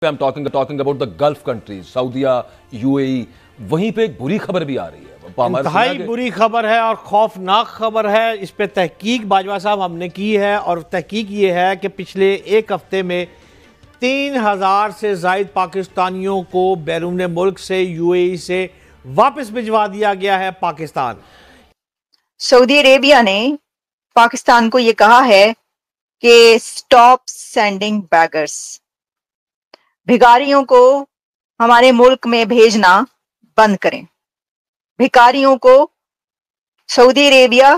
पे हम talking talking about the Gulf countries सऊदीया यूएई वहीं पे एक बुरी खबर भी आ रही है बुरी खबर है और खौफनाक खबर है इस पे तहकीक बाजवा साहब हमने की है और तहकीक ये है कि पिछले एक हफ्ते में तीन हज़ार से जायद पाकिस्तानियों को बैरून मुल्क से यूएई e से वापस भिजवा दिया गया है पाकिस्तान सऊदी अरेबिया ने पाकिस्तान को ये कहा है कि स्टॉप सेंडिंग बैगर्स भिखारियों को हमारे मुल्क में भेजना बंद करें भिखारियों को सऊदी अरेबिया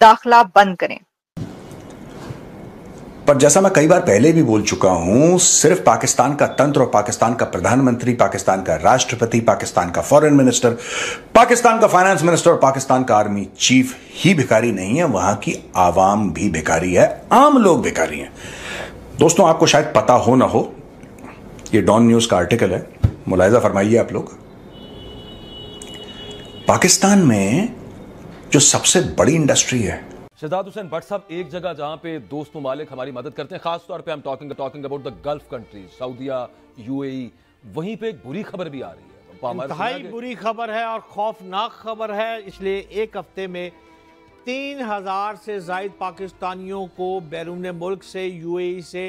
दाखला बंद करें पर जैसा मैं कई बार पहले भी बोल चुका हूं सिर्फ पाकिस्तान का तंत्र और पाकिस्तान का प्रधानमंत्री पाकिस्तान का राष्ट्रपति पाकिस्तान का फॉरेन मिनिस्टर पाकिस्तान का फाइनेंस मिनिस्टर और पाकिस्तान का आर्मी चीफ ही भिखारी नहीं है वहां की आवाम भी भिखारी है आम लोग भिखारी हैं दोस्तों आपको शायद पता हो ना हो ये डॉन न्यूज़ का आर्टिकल है मुलायजा फरमाइए आप लोग पाकिस्तान में जो सबसे बड़ी इंडस्ट्री है शहजाद हुसैन भट्ट साहब एक जगह जहां पे दोस्त ममालिक हमारी मदद करते हैं खासतौर पर हम talking talking about the Gulf countries सऊदीया यूएई वहीं पे एक बुरी खबर भी आ रही है तो इंतहाई बुरी खबर है और खौफनाक खबर है इसलिए एक हफ्ते में तीन हजार से जायद पाकिस्तानियों को बैरून मुल्क से यूएई e से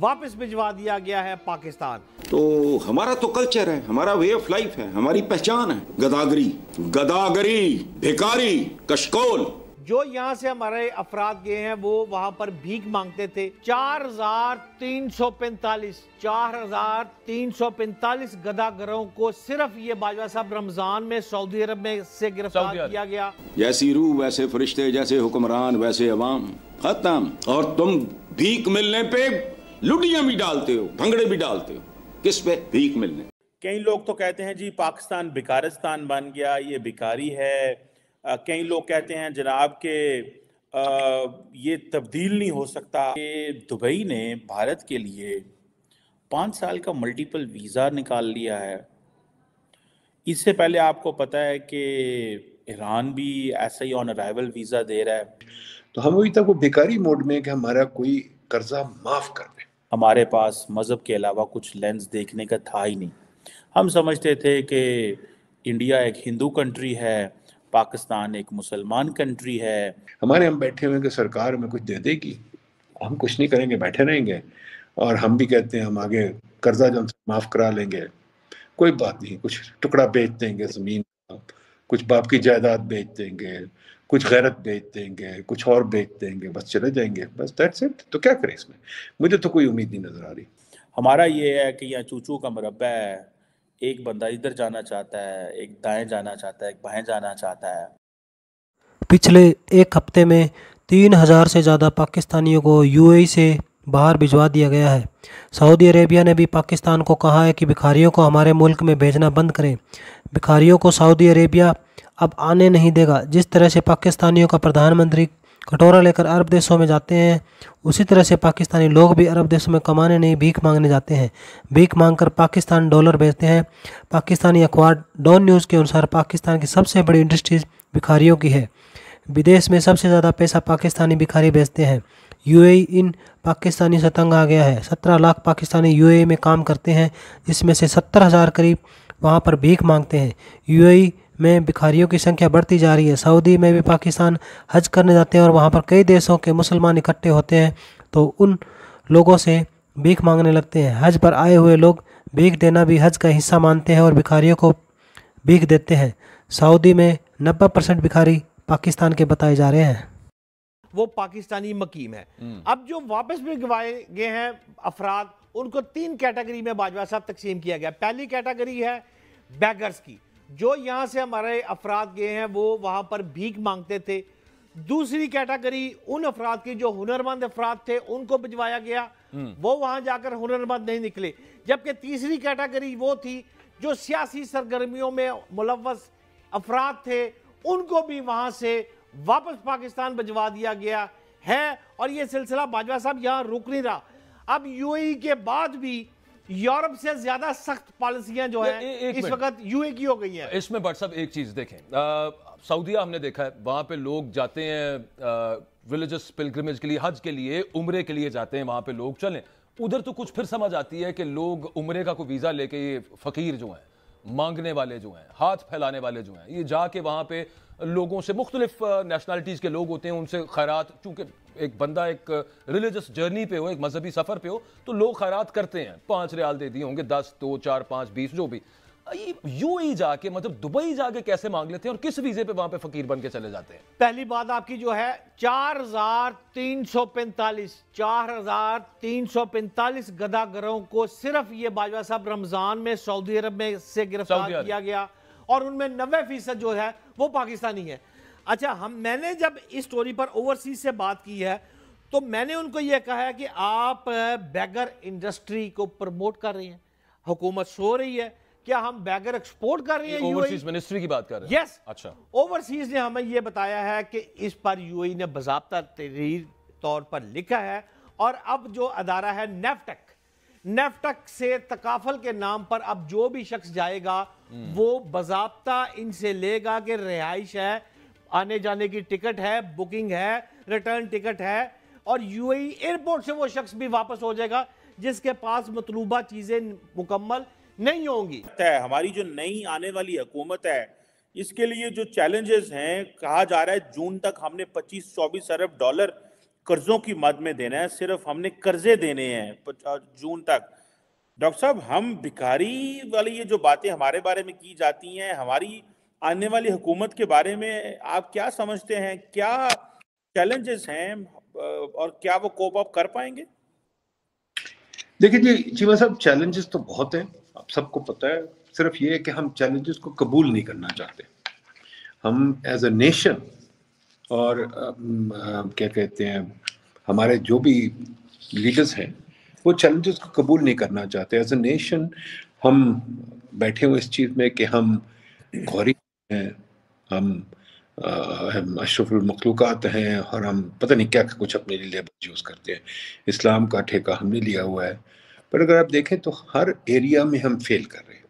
वापस भिजवा दिया गया है पाकिस्तान तो हमारा तो कल्चर है हमारा वे ऑफ लाइफ है हमारी पहचान है गदागरी गदागरी भिकारी कशकोल जो यहाँ से हमारे अफराद गए हैं वो वहाँ पर भीख मांगते थे चार हजार तीन सौ पैंतालीस चार हजार तीन सौ पैंतालीस गदागरों को सिर्फ ये बाजवा साहब रमजान में सऊदी अरब में से गिरफ्तार किया गया जैसी रूह वैसे फरिश्ते जैसे हुक्मरान वैसे अवाम खत्म और तुम भीख मिलने पे लुटियां भी डालते हो भंगड़े भी डालते हो किस पे भीख मिलने कई लोग तो कहते हैं जी पाकिस्तान बिकारिस्तान बन गया ये बिकारी है कई लोग कहते हैं जनाब के आ, ये तब्दील नहीं हो सकता कि दुबई ने भारत के लिए पाँच साल का मल्टीपल वीज़ा निकाल लिया है इससे पहले आपको पता है कि ईरान भी ऐसा ही ऑन अराइवल वीज़ा दे रहा है तो हम अभी तक वो बेकारी मोड में कि हमारा कोई कर्जा माफ़ कर दे हमारे पास मज़हब के अलावा कुछ लेंस देखने का था ही नहीं हम समझते थे कि इंडिया एक हिंदू कंट्री है पाकिस्तान एक मुसलमान कंट्री है हमारे हम बैठे हुए कि सरकार हमें कुछ दे देगी हम कुछ नहीं करेंगे बैठे रहेंगे और हम भी कहते हैं हम आगे कर्जा जो हमसे माफ़ करा लेंगे कोई बात नहीं कुछ टुकड़ा बेच देंगे ज़मीन कुछ बाप की जायदाद बेच देंगे कुछ गैरत बेच देंगे कुछ और बेच देंगे बस चले जाएंगे बस दैट्स इट तो क्या करें इसमें मुझे तो कोई उम्मीद नहीं नज़र आ रही हमारा ये है कि यहाँ चूचू का मुरबा है एक बंदा इधर जाना चाहता है एक दाएं जाना चाहता है एक बाएं जाना चाहता है पिछले एक हफ्ते में तीन हज़ार से ज़्यादा पाकिस्तानियों को ए e से बाहर भिजवा दिया गया है सऊदी अरेबिया ने भी पाकिस्तान को कहा है कि भिखारियों को हमारे मुल्क में भेजना बंद करें भिखारियों को सऊदी अरेबिया अब आने नहीं देगा जिस तरह से पाकिस्तानियों का प्रधानमंत्री कटोरा लेकर अरब देशों में जाते हैं उसी तरह से पाकिस्तानी लोग भी अरब देशों में कमाने नहीं भीख मांगने जाते हैं भीख मांगकर पाकिस्तान डॉलर बेचते हैं पाकिस्तानी अखबार डॉन न्यूज़ के अनुसार पाकिस्तान की सबसे बड़ी इंडस्ट्रीज भिखारियों की है विदेश में सबसे ज़्यादा पैसा पाकिस्तानी भिखारी बेचते हैं यू इन पाकिस्तानी से आ गया है सत्रह लाख पाकिस्तानी यू में काम करते हैं जिसमें से सत्तर हज़ार करीब वहाँ पर भीख मांगते हैं यू में भिखारियों की संख्या बढ़ती जा रही है सऊदी में भी पाकिस्तान हज करने जाते हैं और वहाँ पर कई देशों के मुसलमान इकट्ठे होते हैं तो उन लोगों से भीख मांगने लगते हैं हज पर आए हुए लोग भीख देना भी हज का हिस्सा मानते हैं और भिखारियों को भीख देते हैं सऊदी में नब्बे परसेंट भिखारी पाकिस्तान के बताए जा रहे हैं वो पाकिस्तानी मकीम है हम्म। अब जो वापस भी गवाए गए हैं अफराद उनको तीन कैटेगरी में बाजवा साहब तकसीम किया गया पहली कैटेगरी है बैगर्स की जो यहाँ से हमारे अफराद गए हैं वो वहाँ पर भीख मांगते थे दूसरी कैटेगरी उन अफराद की जो हुनरमंद अफराद थे उनको भिजवाया गया हम्म। वो वहाँ जाकर हुनरमंद नहीं निकले जबकि तीसरी कैटेगरी वो थी जो सियासी सरगर्मियों में मुलवस अफराद थे उनको भी वहाँ से वापस पाकिस्तान भिजवा दिया गया है और ये सिलसिला बाजवा साहब यहाँ रुक नहीं रहा अब यू के बाद भी यूरोप से ज्यादा सख्त पॉलिसियां जो है ए, इस वक्त यूए की हो गई है इसमें बट सब एक चीज देखें सऊदीया हमने देखा है वहां पे लोग जाते हैं रिलीजियस पिलग्रमेज के लिए हज के लिए उम्रे के लिए जाते हैं वहां पे लोग चलें उधर तो कुछ फिर समझ आती है कि लोग उम्रे का कोई वीजा लेके ये फकीर जो हैं मांगने वाले जो हैं हाथ फैलाने वाले जो हैं ये जाके वहाँ पे लोगों से मुख्तलिफ नेशनलिटीज़ के लोग होते हैं उनसे खैरात चूँकि एक बंदा एक रिलीजस जर्नी पे हो एक मजहबी सफ़र पे हो तो लोग खैरात करते हैं पाँच रियाल दे दिए होंगे दस दो चार पाँच बीस जो भी यूएई जाके मतलब दुबई जाके कैसे मांग लेते हैं और किस वीजे पे वहां पे फकीर बन के चले जाते हैं पहली बात आपकी जो है चार हजार तीन सौ पैंतालीस चार हजार तीन सौ पैंतालीस गदागरों को सिर्फ ये बाजवा साहब रमजान में सऊदी अरब में से गिरफ्तार किया गया और उनमें नब्बे फीसद जो है वो पाकिस्तानी है अच्छा हम मैंने जब इस स्टोरी पर ओवरसीज से बात की है तो मैंने उनको यह कहा है कि आप बैगर इंडस्ट्री को प्रमोट कर रही हैं हुकूमत सो रही है क्या हम बैगर एक्सपोर्ट कर रहे हैं ओवरसीज मिनिस्ट्री e? की बात कर रहे हैं यस अच्छा ओवरसीज ने हमें यह बताया है कि इस पर यूएई e ने बाबा तरीर तौर पर लिखा है और अब जो अदारा है नेफटक नेफटक से तकाफल के नाम पर अब जो भी शख्स जाएगा हम्म। वो बाबा इनसे लेगा कि रिहाइश है आने जाने की टिकट है बुकिंग है रिटर्न टिकट है और यूएई एयरपोर्ट e से वो शख्स भी वापस हो जाएगा जिसके पास मतलूबा चीज़ें मुकम्मल नहीं होंगी है हमारी जो नई आने वाली हुकूमत है इसके लिए जो चैलेंजेस हैं कहा जा रहा है जून तक हमने 25-24 अरब डॉलर कर्जों की मद में देना है सिर्फ हमने कर्जे देने हैं जून तक डॉक्टर साहब हम भिखारी वाली ये जो बातें हमारे बारे में की जाती हैं हमारी आने वाली हुकूमत के बारे में आप क्या समझते हैं क्या चैलेंजेस हैं और क्या वो कोप अप कर पाएंगे देखिए जी चीमा साहब चैलेंजेस तो बहुत हैं आप सबको पता है सिर्फ ये है कि हम चैलेंजेस को कबूल नहीं करना चाहते हम एज अ नेशन और क्या कहते हैं हमारे जो भी लीडर्स हैं वो चैलेंजेस को कबूल नहीं करना चाहते एज अ नेशन हम बैठे हुए इस चीज़ में कि हम गौरी हैं हम, अशरफुलमखलूक अशरफुल हैं और हम पता नहीं क्या कुछ अपने लिए यूज़ करते हैं इस्लाम का ठेका हमने लिया हुआ है पर अगर आप देखें तो हर एरिया में हम फेल कर रहे हैं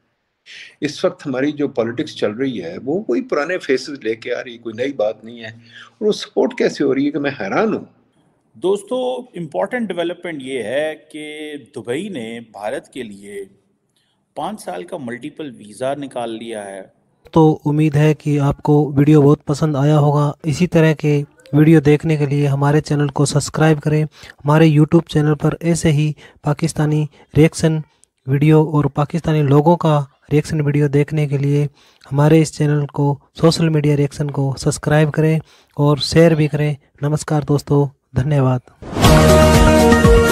इस वक्त हमारी जो पॉलिटिक्स चल रही है वो कोई पुराने फेसेस लेके आ रही कोई नई बात नहीं है और वो सपोर्ट कैसे हो रही है कि मैं हैरान हूँ दोस्तों इम्पॉर्टेंट डेवलपमेंट ये है कि दुबई ने भारत के लिए पाँच साल का मल्टीपल वीज़ा निकाल लिया है तो उम्मीद है कि आपको वीडियो बहुत पसंद आया होगा इसी तरह के वीडियो देखने के लिए हमारे चैनल को सब्सक्राइब करें हमारे यूट्यूब चैनल पर ऐसे ही पाकिस्तानी रिएक्शन वीडियो और पाकिस्तानी लोगों का रिएक्शन वीडियो देखने के लिए हमारे इस चैनल को सोशल मीडिया रिएक्शन को सब्सक्राइब करें और शेयर भी करें नमस्कार दोस्तों धन्यवाद